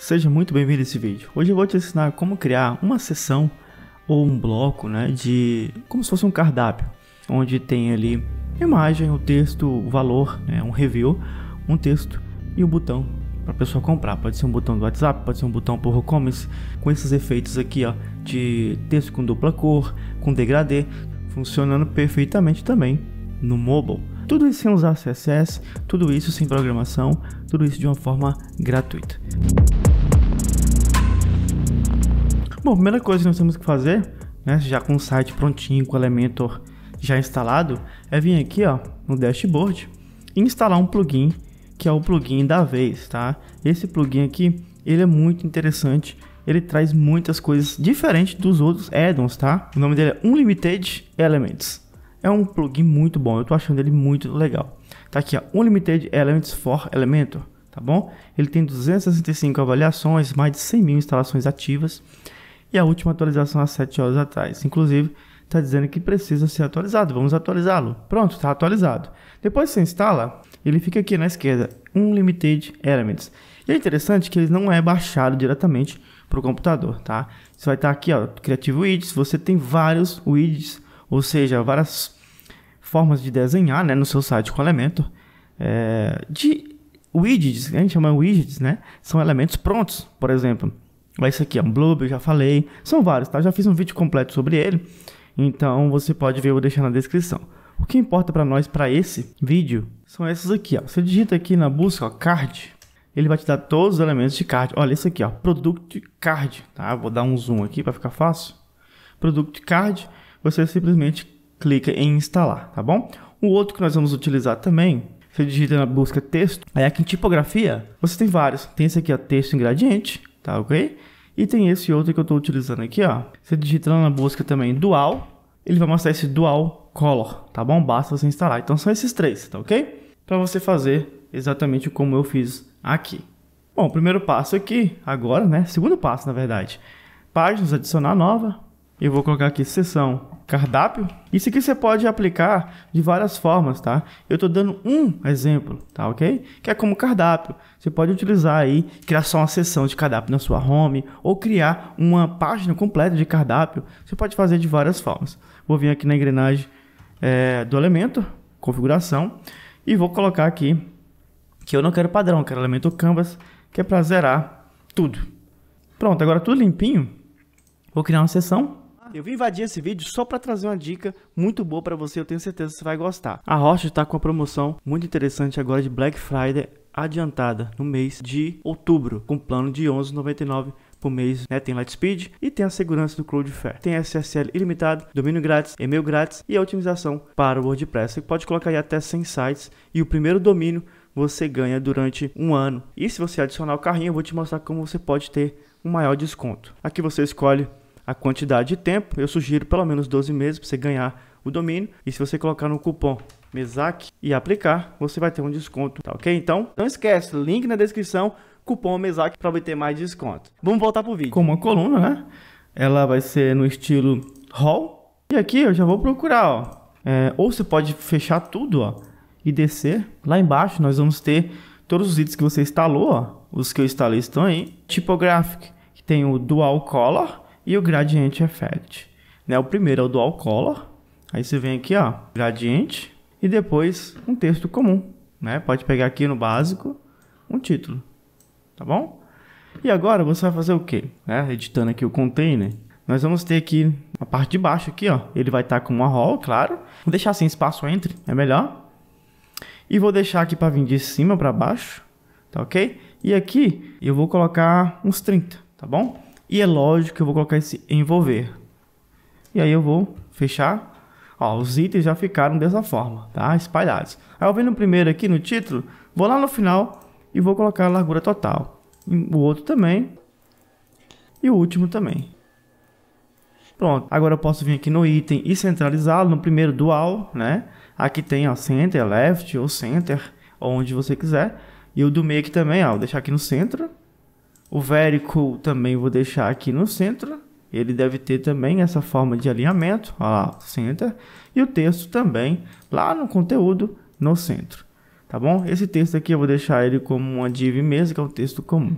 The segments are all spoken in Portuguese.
Seja muito bem-vindo a esse vídeo. Hoje eu vou te ensinar como criar uma seção ou um bloco, né, de como se fosse um cardápio, onde tem ali imagem, o texto, o valor, né, um review, um texto e o um botão para a pessoa comprar. Pode ser um botão do WhatsApp, pode ser um botão por WooCommerce com esses efeitos aqui, ó, de texto com dupla cor, com degradê, funcionando perfeitamente também no mobile. Tudo isso sem usar CSS, tudo isso sem programação, tudo isso de uma forma gratuita. Bom, a primeira coisa que nós temos que fazer, né, já com o site prontinho, com o Elementor já instalado, é vir aqui ó, no dashboard e instalar um plugin que é o plugin da vez, tá? Esse plugin aqui, ele é muito interessante, ele traz muitas coisas diferentes dos outros addons, tá? O nome dele é Unlimited Elements. É um plugin muito bom, eu tô achando ele muito legal. Tá aqui, ó, Unlimited Elements for Elementor, tá bom? Ele tem 265 avaliações, mais de 100 mil instalações ativas e a última atualização há 7 horas atrás. Inclusive, está dizendo que precisa ser atualizado. Vamos atualizá-lo. Pronto, está atualizado. Depois que você instala, ele fica aqui na esquerda, Unlimited Elements. E é interessante que ele não é baixado diretamente para o computador, tá? Você vai estar tá aqui, ó, Creative Widgets, você tem vários widgets, ou seja, várias formas de desenhar, né, no seu site com elemento. É, de widgets, a gente chama widgets, né? São elementos prontos, por exemplo. Esse aqui é um eu já falei. São vários, tá? Já fiz um vídeo completo sobre ele. Então você pode ver, eu vou deixar na descrição. O que importa para nós para esse vídeo são esses aqui, ó. Você digita aqui na busca, ó, card. Ele vai te dar todos os elementos de card. Olha esse aqui, ó, product card, tá? Vou dar um zoom aqui para ficar fácil. Product card, você simplesmente clica em instalar, tá bom? O outro que nós vamos utilizar também, você digita na busca texto, aí aqui em tipografia, você tem vários. Tem esse aqui, ó, texto ingrediente tá ok? E tem esse outro que eu estou utilizando aqui, ó. Você digitando na busca também Dual, ele vai mostrar esse Dual Color, tá bom? Basta você instalar. Então são esses três, tá ok? Para você fazer exatamente como eu fiz aqui. Bom, primeiro passo aqui, agora, né? Segundo passo, na verdade. Páginas, adicionar nova, eu vou colocar aqui sessão cardápio. Isso aqui você pode aplicar de várias formas, tá? Eu tô dando um exemplo, tá ok? Que é como cardápio. Você pode utilizar aí, criar só uma seção de cardápio na sua home ou criar uma página completa de cardápio. Você pode fazer de várias formas. Vou vir aqui na engrenagem é, do elemento, configuração, e vou colocar aqui que eu não quero padrão, quero elemento canvas, que é para zerar tudo. Pronto, agora tudo limpinho. Vou criar uma seção eu vim invadir esse vídeo só para trazer uma dica muito boa para você, eu tenho certeza que você vai gostar. A Rocha está com uma promoção muito interessante agora de Black Friday adiantada no mês de outubro, com plano de 11,99 por mês, né? Tem Lightspeed e tem a segurança do Cloudflare. Tem SSL ilimitado, domínio grátis, e-mail grátis e a otimização para o WordPress. Você pode colocar aí até 100 sites e o primeiro domínio você ganha durante um ano. E se você adicionar o carrinho, eu vou te mostrar como você pode ter um maior desconto. Aqui você escolhe a quantidade de tempo. Eu sugiro pelo menos 12 meses para você ganhar o domínio. E se você colocar no cupom MESAC e aplicar, você vai ter um desconto, tá ok? Então, não esquece, link na descrição, cupom MESAC para obter mais desconto. Vamos voltar pro vídeo. Com uma coluna, né? Ela vai ser no estilo hall. E aqui eu já vou procurar, ó. É, ou você pode fechar tudo, ó, e descer. Lá embaixo nós vamos ter todos os itens que você instalou, ó. Os que eu instalei estão aí. Tipographic, que tem o Dual Color e o gradiente effect. É né? O primeiro é o dual color, aí você vem aqui, ó, gradiente, e depois um texto comum. Né? Pode pegar aqui no básico um título, tá bom? E agora você vai fazer o quê? Né? Editando aqui o container, nós vamos ter aqui a parte de baixo aqui, ó. Ele vai estar tá com uma roll, claro. Vou deixar sem espaço entre, é melhor. E vou deixar aqui para vir de cima para baixo, tá ok? E aqui eu vou colocar uns 30, tá bom? E é lógico que eu vou colocar esse envolver. E aí eu vou fechar. Ó, os itens já ficaram dessa forma, tá? Espalhados. Aí eu venho no primeiro aqui, no título, vou lá no final e vou colocar a largura total. O outro também. E o último também. Pronto, agora eu posso vir aqui no item e centralizá-lo no primeiro dual, né? Aqui tem ó, center, left ou center, onde você quiser. E o do meio aqui também, ó, vou deixar aqui no centro. O Verical também vou deixar aqui no centro. Ele deve ter também essa forma de alinhamento, olha lá, center. E o texto também lá no conteúdo, no centro. Tá bom? Esse texto aqui eu vou deixar ele como uma div mesmo, que é um texto comum.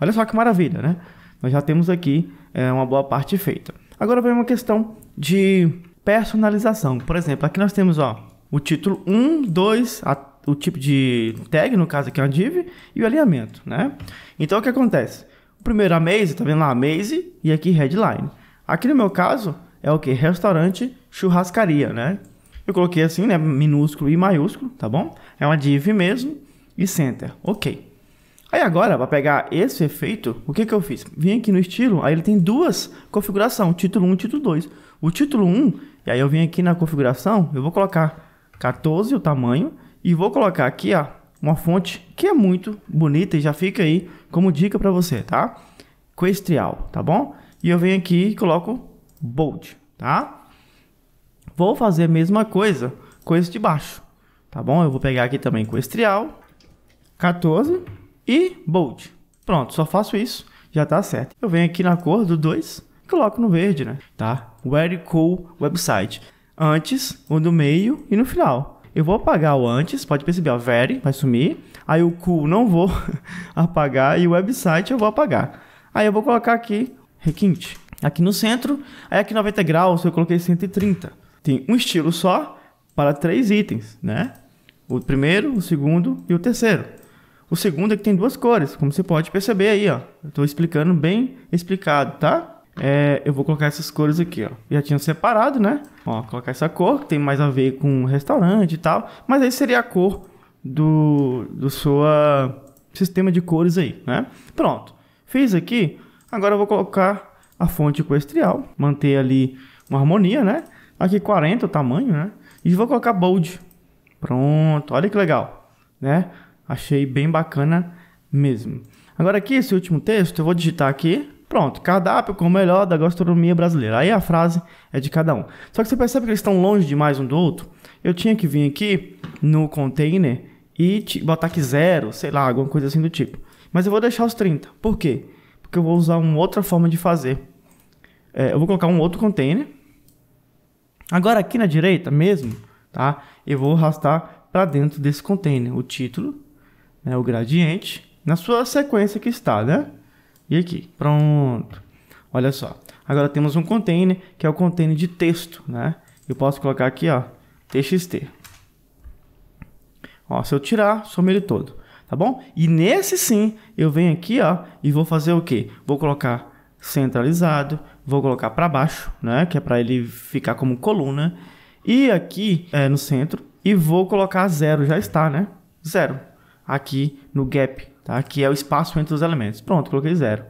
Olha só que maravilha, né? Nós já temos aqui é, uma boa parte feita. Agora vem uma questão de personalização. Por exemplo, aqui nós temos ó, o título 1, 2 até o tipo de tag, no caso aqui é uma div, e o alinhamento, né? Então o que acontece? O primeiro a Maze, tá vendo lá a Maze e aqui Headline. Aqui no meu caso é o que? Restaurante churrascaria, né? Eu coloquei assim, né? Minúsculo e maiúsculo, tá bom? É uma div mesmo e Center, ok. Aí agora, para pegar esse efeito, o que, que eu fiz? Vim aqui no estilo, aí ele tem duas configurações, título 1 e título 2. O título 1, e aí eu vim aqui na configuração, eu vou colocar 14 o tamanho e vou colocar aqui, ó, uma fonte que é muito bonita e já fica aí como dica para você, tá? Questrial, tá bom? E eu venho aqui e coloco bold, tá? Vou fazer a mesma coisa com esse de baixo, tá bom? Eu vou pegar aqui também questrial, 14 e bold. Pronto, só faço isso, já tá certo. Eu venho aqui na cor do 2, coloco no verde, né? Tá? Very cool website. Antes, o do meio e no final eu vou apagar o antes, pode perceber, ó, very vai sumir. Aí o cool não vou apagar e o website eu vou apagar. Aí eu vou colocar aqui requinte, aqui no centro. Aí aqui 90 graus eu coloquei 130. Tem um estilo só para três itens, né? O primeiro, o segundo e o terceiro. O segundo é que tem duas cores, como você pode perceber aí, ó. Eu estou explicando bem explicado, tá? é, eu vou colocar essas cores aqui, ó. Já tinha separado, né? Ó, colocar essa cor, que tem mais a ver com restaurante e tal. Mas aí seria a cor do, do seu sistema de cores aí, né? Pronto. Fiz aqui. Agora eu vou colocar a fonte equestrial. Manter ali uma harmonia, né? Aqui 40 o tamanho, né? E vou colocar bold. Pronto. Olha que legal, né? Achei bem bacana mesmo. Agora aqui, esse último texto, eu vou digitar aqui Pronto, cardápio com o melhor da gastronomia brasileira. Aí a frase é de cada um. Só que você percebe que eles estão longe demais um do outro. Eu tinha que vir aqui no container e botar aqui zero, sei lá, alguma coisa assim do tipo. Mas eu vou deixar os 30. Por quê? Porque eu vou usar uma outra forma de fazer. É, eu vou colocar um outro container. Agora aqui na direita mesmo, tá? Eu vou arrastar para dentro desse container o título, né, o gradiente, na sua sequência que está, né? e aqui. Pronto. Olha só. Agora temos um container, que é o container de texto, né? Eu posso colocar aqui, ó, txt. Ó, se eu tirar, some ele todo, tá bom? E nesse sim, eu venho aqui, ó, e vou fazer o quê? Vou colocar centralizado, vou colocar para baixo, né? Que é para ele ficar como coluna. E aqui é, no centro, e vou colocar zero, já está, né? Zero. Aqui no gap tá? que é o espaço entre os elementos. Pronto, coloquei zero.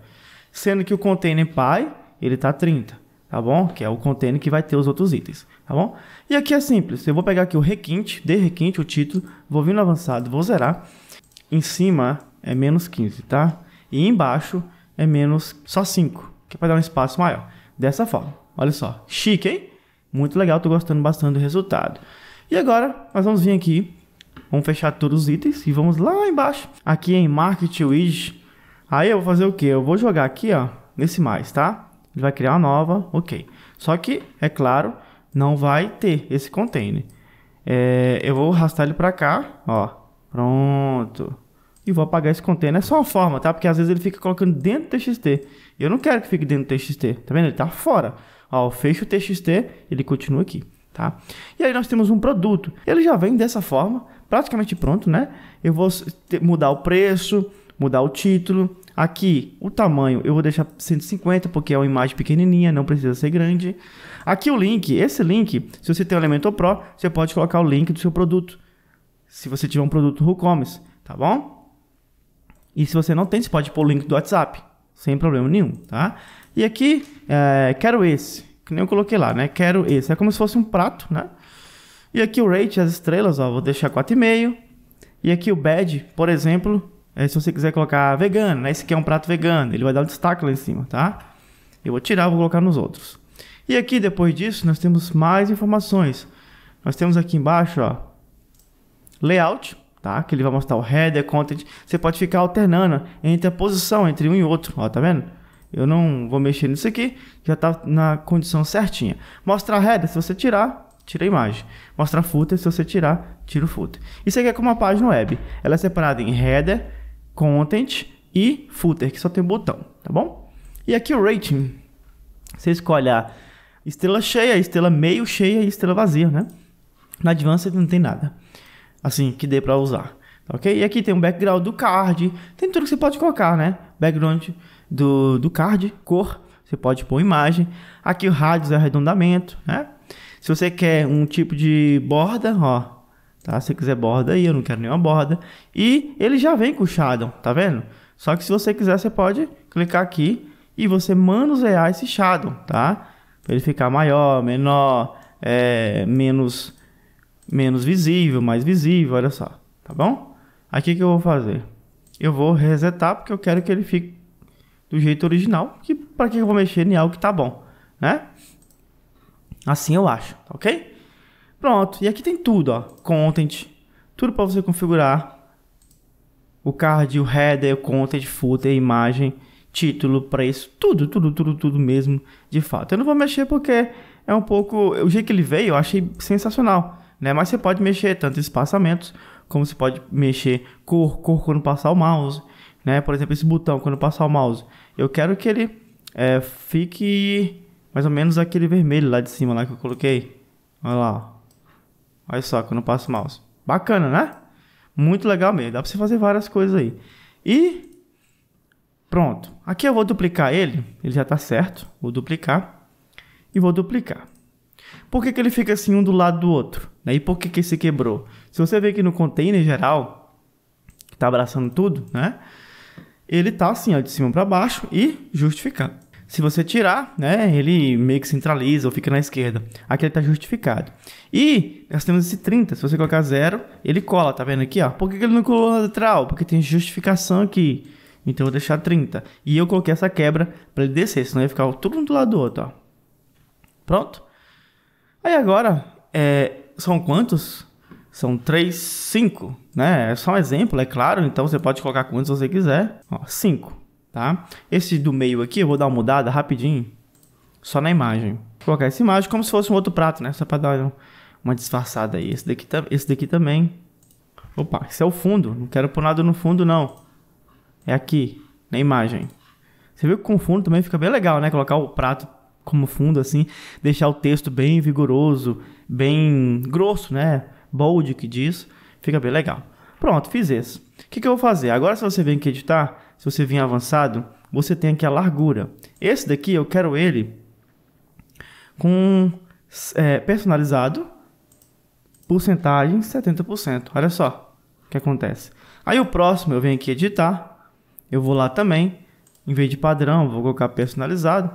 Sendo que o container pai, ele está 30, tá bom? Que é o container que vai ter os outros itens, tá bom? E aqui é simples, eu vou pegar aqui o requinte, de requinte, o título, vou vir no avançado, vou zerar. Em cima é menos 15, tá? E embaixo é menos só 5, que é para dar um espaço maior. Dessa forma, olha só, chique, hein? Muito legal, tô gostando bastante do resultado. E agora, nós vamos vir aqui Vamos fechar todos os itens e vamos lá embaixo. Aqui em Market Widget. Aí eu vou fazer o que? Eu vou jogar aqui, ó, nesse mais, tá? Ele vai criar uma nova, ok. Só que, é claro, não vai ter esse container. É, eu vou arrastar ele para cá, ó. Pronto. E vou apagar esse container. É só uma forma, tá? Porque às vezes ele fica colocando dentro do TXT. Eu não quero que fique dentro do TXT. Tá vendo? Ele tá fora. Ó, eu fecho o TXT, ele continua aqui tá? E aí nós temos um produto. Ele já vem dessa forma, praticamente pronto, né? Eu vou mudar o preço, mudar o título. Aqui, o tamanho eu vou deixar 150 porque é uma imagem pequenininha, não precisa ser grande. Aqui o link, esse link, se você tem o Elementor Pro, você pode colocar o link do seu produto. Se você tiver um produto WooCommerce, tá bom? E se você não tem, você pode pôr o link do WhatsApp, sem problema nenhum, tá? E aqui, é, quero esse. Que nem eu coloquei lá, né? Quero esse. É como se fosse um prato, né? E aqui o rate, as estrelas, ó, vou deixar 4,5. E aqui o bad, por exemplo, é, se você quiser colocar vegano, né? Esse aqui é um prato vegano, ele vai dar um destaque lá em cima, tá? Eu vou tirar, vou colocar nos outros. E aqui, depois disso, nós temos mais informações. Nós temos aqui embaixo, ó, layout, tá? Que ele vai mostrar o header, content. Você pode ficar alternando entre a posição entre um e outro, ó, tá vendo? Eu não vou mexer nisso aqui, já tá na condição certinha. Mostrar header, se você tirar, tira a imagem. Mostrar footer, se você tirar, tira o footer. Isso aqui é como uma página web. Ela é separada em header, content e footer, que só tem botão, tá bom? E aqui o rating. Você escolhe a estrela cheia, a estrela meio cheia e a estrela vazia, né? Na Advanced não tem nada, assim, que dê para usar, tá ok? E aqui tem um background do card, tem tudo que você pode colocar, né? Background do, do card, cor, você pode pôr imagem. Aqui o rádio é arredondamento, né? Se você quer um tipo de borda, ó, tá? Se você quiser borda aí, eu não quero nenhuma borda. E ele já vem com o shadow, tá vendo? Só que se você quiser, você pode clicar aqui e você manusear esse shadow, tá? Pra ele ficar maior, menor, é, menos, menos visível, mais visível, olha só, tá bom? Aqui que eu vou fazer? Eu vou resetar porque eu quero que ele fique do jeito original, que para que eu vou mexer em algo que tá bom, né? Assim eu acho, ok? Pronto, e aqui tem tudo, ó, content, tudo para você configurar o card, o header, o content, footer, imagem, título, preço, tudo, tudo, tudo, tudo mesmo, de fato. Eu não vou mexer porque é um pouco, o jeito que ele veio eu achei sensacional, né? Mas você pode mexer tanto espaçamentos, como você pode mexer cor, cor quando passar o mouse, né? Por exemplo, esse botão quando passar o mouse, eu quero que ele é, fique mais ou menos aquele vermelho lá de cima lá que eu coloquei. Olha lá, ó. Olha só, que eu passo o mouse. Bacana, né? Muito legal mesmo. Dá pra você fazer várias coisas aí. E pronto. Aqui eu vou duplicar ele. Ele já tá certo. Vou duplicar. E vou duplicar. Por que, que ele fica assim um do lado do outro? Né? E por que, que se quebrou? Se você ver aqui no container geral, que tá abraçando tudo, né? ele tá assim, ó, de cima para baixo e justificado. Se você tirar, né, ele meio que centraliza ou fica na esquerda. Aqui ele tá justificado. E nós temos esse 30, se você colocar zero, ele cola, tá vendo aqui, ó? Por que ele não colou na lateral? Porque tem justificação aqui. Então eu vou deixar 30. E eu coloquei essa quebra para ele descer, senão ia ficar tudo um do lado do outro, ó. Pronto? Aí agora, é, são quantos? São três, cinco, né? É só um exemplo, é claro. Então você pode colocar quantos você quiser. Ó, cinco, tá? Esse do meio aqui, eu vou dar uma mudada rapidinho. Só na imagem. Vou colocar essa imagem como se fosse um outro prato, né? Só para dar uma disfarçada aí. Esse daqui, esse daqui também. Opa, esse é o fundo. Não quero pôr nada no fundo, não. É aqui, na imagem. Você viu que com fundo também fica bem legal, né? Colocar o prato como fundo, assim. Deixar o texto bem vigoroso, bem grosso, né? bold que diz, fica bem legal. Pronto, fiz esse. O que, que eu vou fazer? Agora se você vem aqui editar, se você vir avançado, você tem aqui a largura. Esse daqui eu quero ele com é, personalizado, porcentagem 70%. Olha só o que acontece. Aí o próximo eu venho aqui editar, eu vou lá também, em vez de padrão, vou colocar personalizado,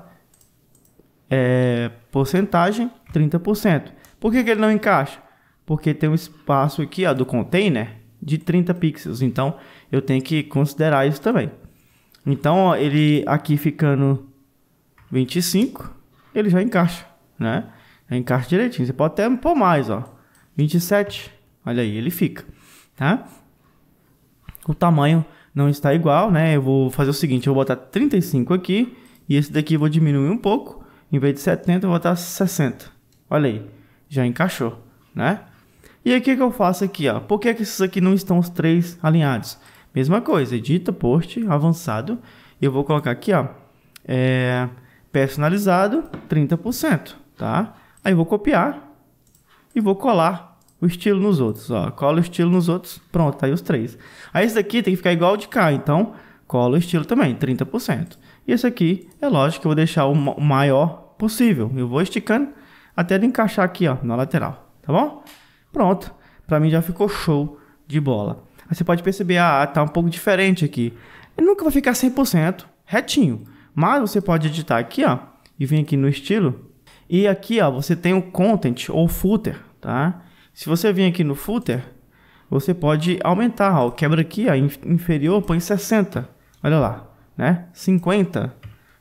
é, porcentagem 30%. Por que, que ele não encaixa? porque tem um espaço aqui ó, do container de 30 pixels. Então, eu tenho que considerar isso também. Então, ó, ele aqui ficando 25, ele já encaixa, né? Já encaixa direitinho. Você pode até pôr mais, ó. 27. Olha aí, ele fica, tá? O tamanho não está igual, né? Eu vou fazer o seguinte, eu vou botar 35 aqui e esse daqui eu vou diminuir um pouco. Em vez de 70, eu vou botar 60. Olha aí, já encaixou, né? E aí o que, que eu faço aqui? Ó? Por que, que esses aqui não estão os três alinhados? Mesma coisa, edita post avançado. Eu vou colocar aqui, ó, é, personalizado 30%, tá? Aí vou copiar e vou colar o estilo nos outros, ó. Cola o estilo nos outros, pronto, aí os três. Aí esse daqui tem que ficar igual de cá, então cola o estilo também, 30%. E esse aqui, é lógico que eu vou deixar o maior possível. Eu vou esticando até ele encaixar aqui, ó, na lateral, tá bom? Pronto, para mim já ficou show de bola. Aí você pode perceber, ah, tá um pouco diferente aqui. Ele nunca vai ficar 100% retinho, mas você pode editar aqui, ó, e vir aqui no estilo. E aqui, ó, você tem o content ou footer, tá? Se você vir aqui no footer, você pode aumentar, ó, quebra aqui, ó, inferior, põe 60. Olha lá, né? 50.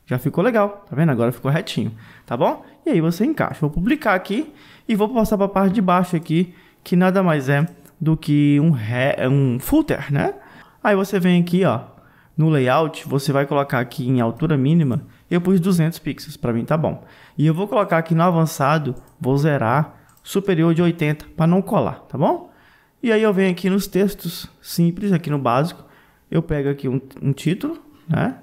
Já ficou legal, tá vendo? Agora ficou retinho, tá bom? E aí você encaixa. Vou publicar aqui e vou passar para a parte de baixo aqui que nada mais é do que um, re, um footer, né? Aí você vem aqui, ó, no layout, você vai colocar aqui em altura mínima, eu pus 200 pixels, para mim tá bom. E eu vou colocar aqui no avançado, vou zerar superior de 80 para não colar, tá bom? E aí eu venho aqui nos textos simples, aqui no básico, eu pego aqui um, um título, né?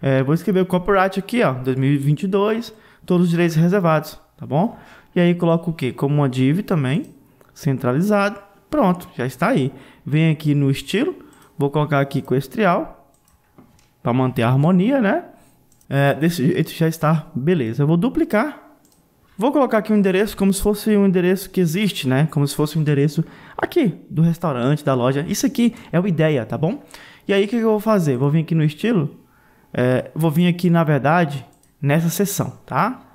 É, vou escrever o copyright aqui, ó, 2022, todos os direitos reservados, tá bom? E aí coloco o que? Como uma div também, centralizado. Pronto, já está aí. Vem aqui no estilo, vou colocar aqui equestrial para manter a harmonia, né? É, desse jeito já está, beleza. Eu vou duplicar Vou colocar aqui um endereço como se fosse um endereço que existe, né? Como se fosse um endereço aqui do restaurante, da loja. Isso aqui é o ideia, tá bom? E aí o que eu vou fazer? Vou vir aqui no estilo, é, vou vir aqui na verdade nessa seção, tá?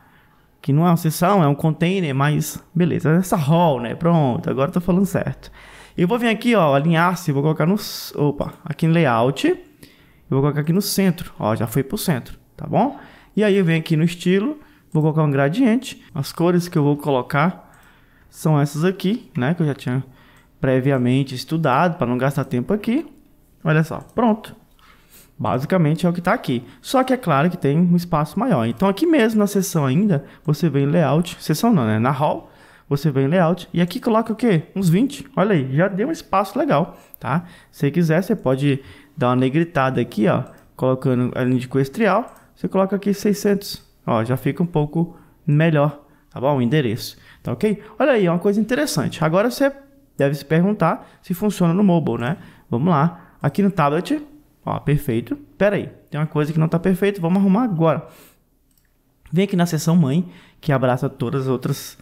que não é uma sessão, é um container, mas beleza, é essa hall, né? Pronto, agora tô falando certo. Eu vou vir aqui, ó, alinhar-se, vou colocar no, opa, aqui em layout, eu vou colocar aqui no centro, ó, já foi pro centro, tá bom? E aí eu venho aqui no estilo, vou colocar um gradiente, as cores que eu vou colocar são essas aqui, né, que eu já tinha previamente estudado para não gastar tempo aqui. Olha só, pronto. Basicamente é o que está aqui. Só que é claro que tem um espaço maior. Então aqui mesmo na seção ainda, você vem layout, seção não, né? Na hall, você vem layout e aqui coloca o quê? Uns 20. Olha aí, já deu um espaço legal, tá? Se quiser, você pode dar uma negritada aqui, ó, colocando a linha de coestrial, você coloca aqui 600. Ó, já fica um pouco melhor, tá bom? O endereço, tá OK? Olha aí, é uma coisa interessante. Agora você deve se perguntar se funciona no mobile, né? Vamos lá. Aqui no tablet, Ó, perfeito. Pera aí, tem uma coisa que não está perfeita, vamos arrumar agora. Vem aqui na seção mãe, que abraça todas as outras...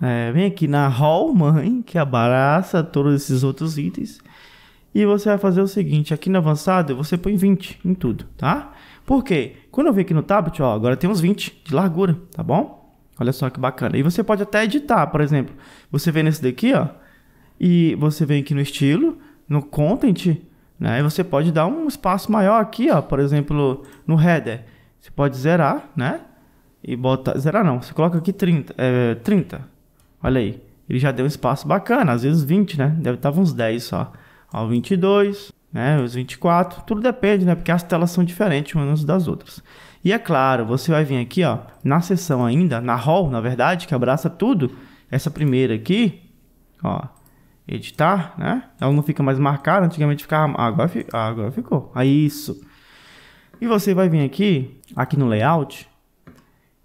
É, vem aqui na hall mãe, que abraça todos esses outros itens. E você vai fazer o seguinte, aqui no avançado você põe 20 em tudo, tá? Por quê? Quando eu vim aqui no tablet, ó, agora tem uns 20 de largura, tá bom? Olha só que bacana. E você pode até editar, por exemplo. Você vem nesse daqui, ó, e você vem aqui no estilo, no content, né? E você pode dar um espaço maior aqui, ó, por exemplo, no header. Você pode zerar, né? E botar... Zerar não, você coloca aqui 30. É, 30. Olha aí. Ele já deu um espaço bacana, às vezes 20, né? Deve estar uns 10 só. Ó, 22, né? Os 24. Tudo depende, né? Porque as telas são diferentes umas das outras. E é claro, você vai vir aqui, ó, na sessão ainda, na hall, na verdade, que abraça tudo. Essa primeira aqui, ó, editar, né? Ela não fica mais marcada, antigamente ficava, ah, agora, ah, agora ficou. Aí ah, isso. E você vai vir aqui, aqui no layout,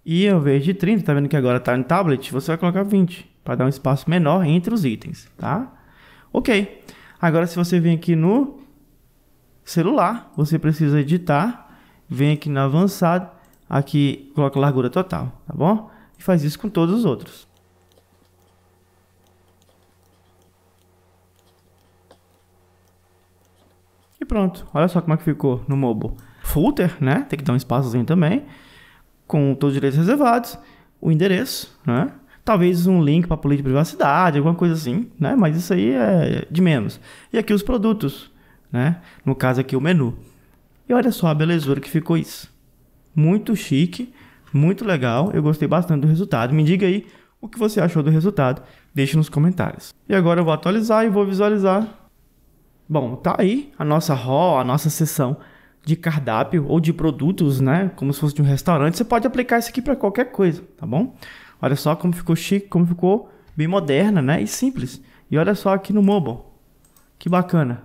e ao invés de 30, tá vendo que agora tá no tablet, você vai colocar 20, para dar um espaço menor entre os itens, tá? OK. Agora se você vem aqui no celular, você precisa editar, vem aqui no avançado, aqui coloca largura total, tá bom? E faz isso com todos os outros. E pronto, olha só como é que ficou no mobile. Footer, né? Tem que dar um espaçozinho também, com todos os direitos reservados, o endereço, né? Talvez um link para política de privacidade, alguma coisa assim, né? Mas isso aí é de menos. E aqui os produtos, né? No caso aqui o menu. E olha só a belezura que ficou isso. Muito chique, muito legal. Eu gostei bastante do resultado. Me diga aí o que você achou do resultado. Deixe nos comentários. E agora eu vou atualizar e vou visualizar Bom, tá aí a nossa RO, a nossa sessão de cardápio ou de produtos, né? Como se fosse de um restaurante. Você pode aplicar isso aqui para qualquer coisa, tá bom? Olha só como ficou chique, como ficou bem moderna, né? E simples. E olha só aqui no mobile. Que bacana.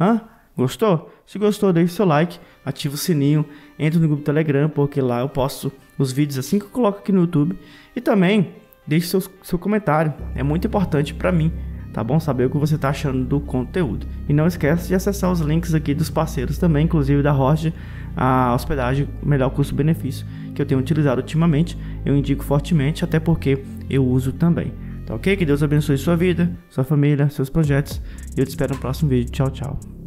Hã? Gostou? Se gostou, deixe seu like, ativa o sininho, entre no grupo Telegram, porque lá eu posto os vídeos assim que eu coloco aqui no YouTube. E também deixe seu, seu comentário, é muito importante para mim tá bom? Saber o que você tá achando do conteúdo. E não esquece de acessar os links aqui dos parceiros também, inclusive da Roche, a hospedagem melhor custo-benefício que eu tenho utilizado ultimamente, eu indico fortemente, até porque eu uso também. Tá ok? Que Deus abençoe sua vida, sua família, seus projetos. E eu te espero no próximo vídeo. Tchau, tchau.